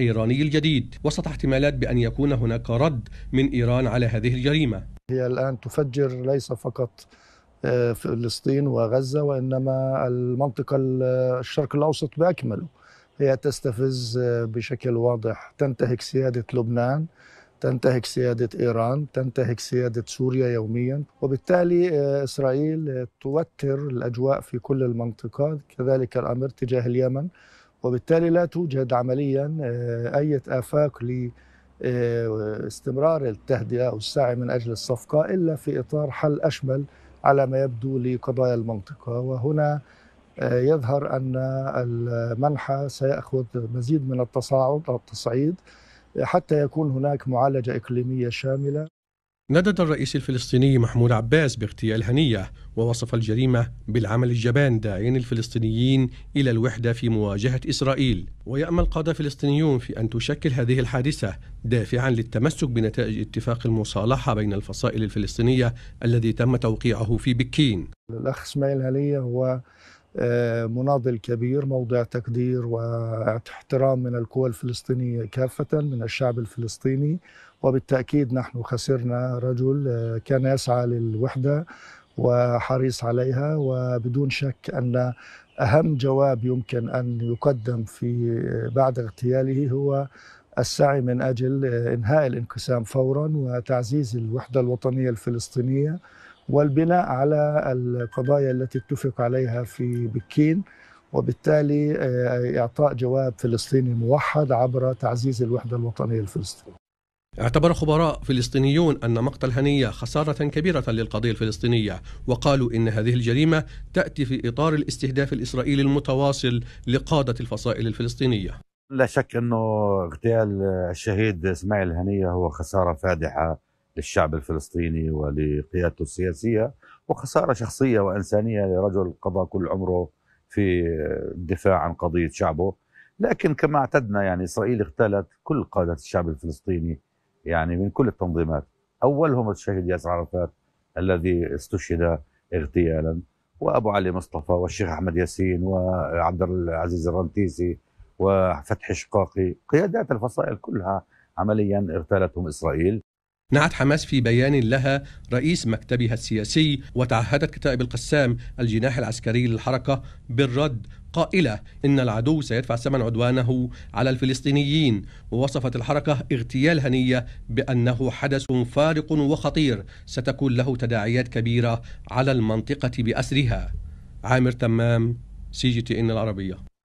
الإيراني الجديد وسط احتمالات بأن يكون هناك رد من إيران على هذه الجريمة هي الآن تفجر ليس فقط آه، فلسطين وغزة وإنما المنطقة الشرق الأوسط بأكمله هي تستفز آه، بشكل واضح تنتهك سيادة لبنان تنتهك سيادة إيران تنتهك سيادة سوريا يوميا وبالتالي آه، إسرائيل توتر الأجواء في كل المنطقة كذلك الأمر تجاه اليمن وبالتالي لا توجد عمليا آه، أي آفاق لاستمرار آه، التهدئة أو السعي من أجل الصفقة إلا في إطار حل أشمل على ما يبدو لقضايا المنطقة وهنا آه، يظهر أن المنحى سيأخذ مزيد من التصاعد أو التصعيد حتى يكون هناك معالجة إقليمية شاملة ندد الرئيس الفلسطيني محمود عباس باغتيال هنيه ووصف الجريمه بالعمل الجبان داعين الفلسطينيين الى الوحده في مواجهه اسرائيل ويامل قاده فلسطينيون في ان تشكل هذه الحادثه دافعا للتمسك بنتائج اتفاق المصالحه بين الفصائل الفلسطينيه الذي تم توقيعه في بكين الاخ اسماعيل هنيه هو آه، مناضل كبير موضع تقدير واحترام من القوى الفلسطينية كافة من الشعب الفلسطيني وبالتأكيد نحن خسرنا رجل آه، كان يسعى للوحدة وحريص عليها وبدون شك أن أهم جواب يمكن أن يقدم في آه، بعد اغتياله هو السعي من أجل إنهاء الانقسام فورا وتعزيز الوحدة الوطنية الفلسطينية والبناء على القضايا التي اتفق عليها في بكين وبالتالي آه، إعطاء جواب فلسطيني موحد عبر تعزيز الوحدة الوطنية الفلسطينية اعتبر خبراء فلسطينيون أن مقتل هنية خسارة كبيرة للقضية الفلسطينية وقالوا إن هذه الجريمة تأتي في إطار الاستهداف الإسرائيلي المتواصل لقادة الفصائل الفلسطينية لا شك أنه اغتيال الشهيد إسماعيل هنية هو خسارة فادحة للشعب الفلسطيني ولقيادته السياسية وخسارة شخصية وإنسانية لرجل قضى كل عمره في الدفاع عن قضية شعبه لكن كما اعتدنا يعني إسرائيل اغتالت كل قادة الشعب الفلسطيني يعني من كل التنظيمات أولهم الشهيد ياسر عرفات الذي استشهد اغتيالا وأبو علي مصطفى والشيخ أحمد ياسين وعبد العزيز الرنتيسي وفتح شقاقي قيادات الفصائل كلها عمليا اغتالتهم إسرائيل نعت حماس في بيان لها رئيس مكتبها السياسي وتعهدت كتائب القسام الجناح العسكري للحركة بالرد قائلة إن العدو سيدفع ثمن عدوانه على الفلسطينيين ووصفت الحركة اغتيال هنية بأنه حدث فارق وخطير ستكون له تداعيات كبيرة على المنطقة بأسرها عامر تمام سي جي تي إن العربية